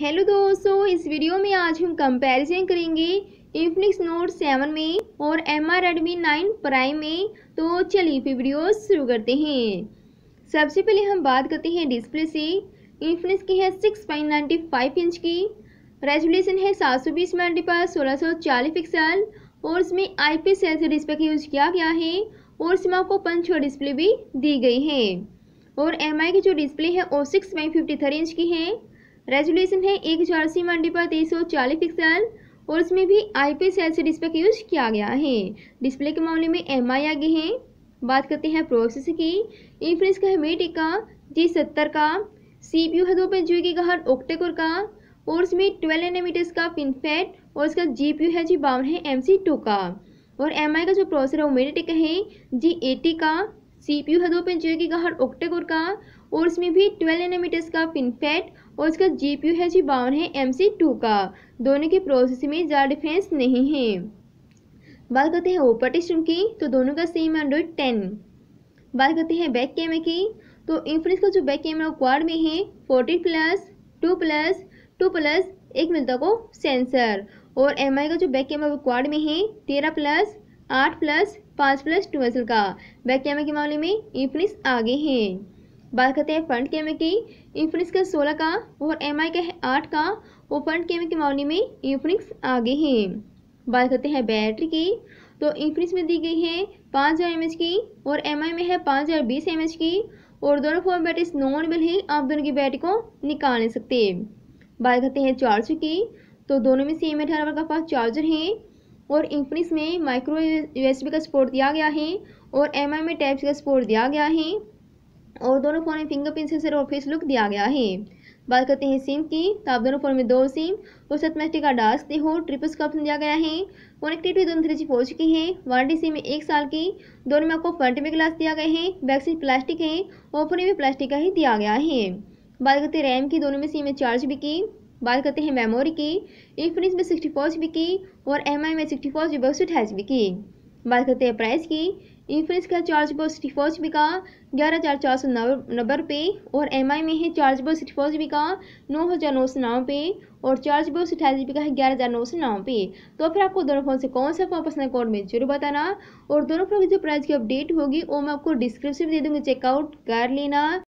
hello दोस्तों इस video में आज हम कंपैरिजन करेंगे इन्फिनिक्स नोट सेवन में और M R Redmi nine prime में तो चलिए फिर वीडियो शुरू करते हैं सबसे पहले हम बात करते हैं डिस्प्ले से इन्फिनिक्स की है six point ninety five inch की रेजोल्यूशन है सात सौ बीस मिनट पर सोलह सौ चालीस पिक्सल और इसमें आई पी डिस्प्ले का यूज़ किया गया है और इसमें आपको पंच डिस्प्ले भी दी गई है और एम की जो डिस्प्ले है वो six point fifty three inch की है रेजुलेशन है एक हजार अस्सी मंडी पर तेईस सौ चालीस पिक्सल और इसमें भी आई पी एस से डिस्प्ले का यूज किया गया है डिस्प्ले के मामले में एम आई आगे हैं बात करते हैं प्रोसेस की इन्फ्रेंस का है मेटिक का जी सत्तर का सी पी यू है दो पे जी की गहर ओक्टेकोर का और इसमें ट्वेल्व एनमीटर्स का पिनफेट और इसका जी पी यू है जी बावन है एम सी टू का और एम आई का जो प्रोसेसर है वो मेटिक है जी एटी का सीपीयू है दो पंचर की गहर ओक्टेकोर का और इसमें भी ट्वेल्व एनोमीटर्स का फिनफेट और इसका जीपीयू है जी बावन है एम का दोनों के प्रोसेस में ज़्यादा डिफ्रेंस नहीं है बात करते हैं ओपर स्ट्रीम की तो दोनों का सेम एंड्रॉइड टेन बात करते हैं बैक कैमरे की तो इन्फ्रेंस का जो बैक कैमरा क्वाड में है fourteen plus two plus two plus एक मिलता को सेंसर और एम का जो बैक कैमरा क्वाड में है तेरह प्लस आठ प्लस पाँच प्लस टू एसल का बैक कैमरे के मामले में इफनिस आगे हैं बात करते हैं फ्रंट कैमरे की इफनिस का सोलह का और एम का है आठ का और फ्रंट कैमरे के मामले में इफनिक्स आगे हैं बात करते हैं बैटरी की तो इन्फिनिक्स में दी गई है पाँच हज़ार एम की और एम में है पाँच हज़ार बीस एम की और दोनों फोन बैटरी नॉन अवेलेबल है आप दोनों की बैटरी को निकाल नहीं सकते बात करते हैं चार्जर की तो दोनों में सेम अठारह का फास्ट चार्जर है और इंफिनिक्स में माइक्रो यूएसबी का सपोर्ट दिया गया है और एम में टैप्स का सपोर्ट दिया गया है और दोनों फ़ोन में फिंगरप्रिंट सेंसर और फेस लुक दिया गया है बात करते हैं सिम की तो आप दोनों फोन में दो सिम और सतमेस्टिक का डास्क दे हो ट्रिपल्स का ऑप्शन दिया गया है कनेक्टिविटी दोनों थ्री जी पहुँच की है वारंटी सिम में एक साल की दोनों में आपको फ्रंट में ग्लास दिया गया है बैक साइड प्लास्टिक है ओपन में प्लास्टिक का ही दिया गया है बात करते हैं रैम की दोनों में सिम में चार जी की बात करते हैं मेमोरी की इन्फिनिक्स में सिक्सटी फोर जी की और एम में सिक्सटी फोर जी एक सौ की बात करते हैं प्राइस की इन्फिनिक्स का चार्ज बॉल सिक्सटी फोर जी का ग्यारह हज़ार चार सौ नब्बे रुपये और एम में है चार्ज सिक्सटी फोर जी का नौ हज़ार नौ सौ नौ पे और चार्ज बॉल अट्ठाईस जी का है ग्यारह हज़ार नौ सौ नौ पे तो फिर आपको दोनों फ़ोन से कौन सा फ़ोन पसंद है कोड में जरूर बताना और दोनों फ़ोन की जो प्राइस की अपडेट होगी वो मैं आपको डिस्क्रिप्शन में दे दूँगी चेकआउट कर लेना